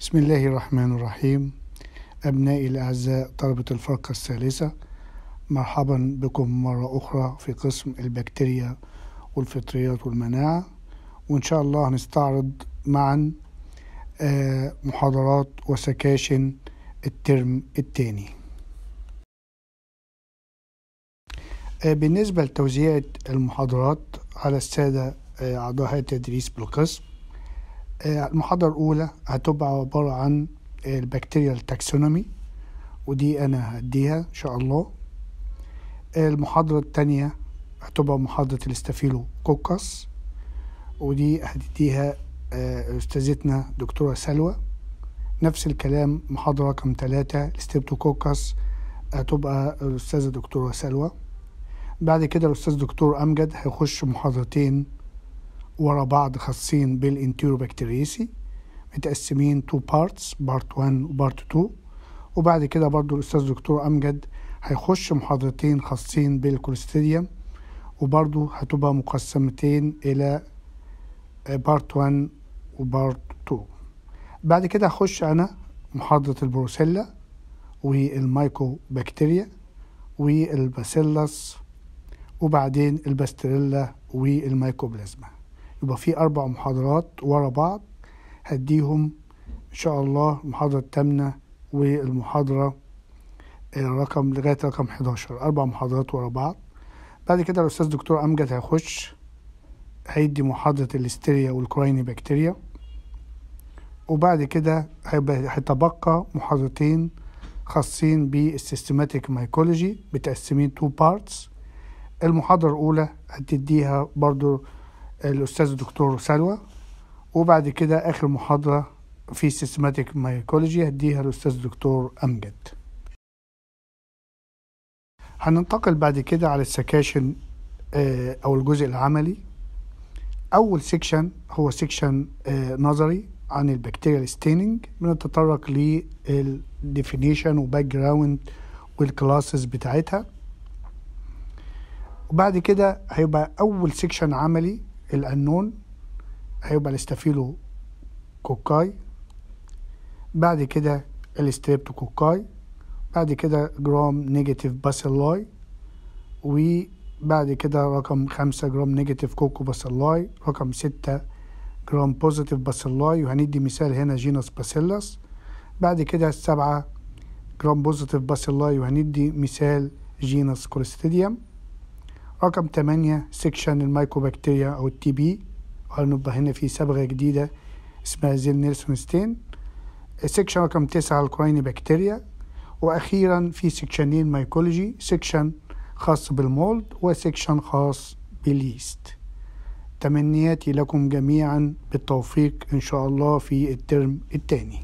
بسم الله الرحمن الرحيم أبنائي الأعزاء طلبة الفرقة الثالثة مرحبا بكم مرة أخرى في قسم البكتيريا والفطريات والمناعة وإن شاء الله هنستعرض معا آه، محاضرات وسكاشن الترم الثاني آه، بالنسبة لتوزيع المحاضرات على السادة آه، أعضاء التدريس بالقسم المحاضرة الأولى هتبقى عبارة عن البكتيريا تاكسونومي ودي أنا هديها إن شاء الله المحاضرة التانية هتبقى محاضرة الاستافيلو كوكس ودي هديها آه، أستاذتنا دكتورة سلوى نفس الكلام محاضرة رقم تلاتة كوكس هتبقى الأستاذة دكتورة سلوى بعد كده الأستاذ دكتور أمجد هيخش محاضرتين ورا بعض خاصين بالانتيروبكتيريسي متقسمين تو بارتس بارت 1 وبارت 2 وبعد كده برضو الأستاذ دكتور أمجد هيخش محاضرتين خاصين بالكوليستيديوم وبرضو هتبقى مقسمتين إلى بارت 1 وبارت 2 بعد كده هخش أنا محاضرة البروسيلا والمايكو بكتيريا والباسيلس وبعدين الباستريلا والمايكوبلازما يبقى في أربع محاضرات ورا بعض هديهم إن شاء الله المحاضرة الثامنة والمحاضرة آه، رقم لغاية رقم 11 أربع محاضرات ورا بعض بعد كده الأستاذ دكتور أمجد هيخش هيدي محاضرة الهستيريا والكرايني بكتيريا وبعد كده هيتبقى محاضرتين خاصين بالسيستماتيك مايكولوجي متقسمين تو بارتس المحاضرة الأولى هتديها برضو الاستاذ الدكتور سلوى وبعد كده اخر محاضره في سيستماتيك مايكولوجي هديها الاستاذ الدكتور امجد هننتقل بعد كده على السكاشن آه، او الجزء العملي اول سيكشن هو سيكشن آه، نظري عن البكتيريال ستيننج بنتطرق للديفينيشن وباك جراوند والكلاسز بتاعتها وبعد كده هيبقى اول سيكشن عملي الأنون هيبقى الاستافيلو كوكاي بعد كده كوكاي بعد كده جرام نيجاتيف باسيلاي وبعد كده رقم خمسة جرام نيجاتيف كوكو باسيلاي رقم ستة جرام بوزيتيف باسيلاي وهندي مثال هنا جينوس باسيلاس بعد كده السبعة جرام بوزيتيف باسيلاي وهندي مثال جينوس كوليستيديوم رقم 8 سكشن المايكوبكتيريا أو التي بي وهنبقى هنا في صبغة جديدة اسمها زيل نيلسون ستين سكشن رقم 9 الكوين بكتيريا وأخيرا في سكشنين مايكولوجي سكشن خاص بالمولد وسكشن خاص باليست تمنياتي لكم جميعا بالتوفيق إن شاء الله في الترم الثاني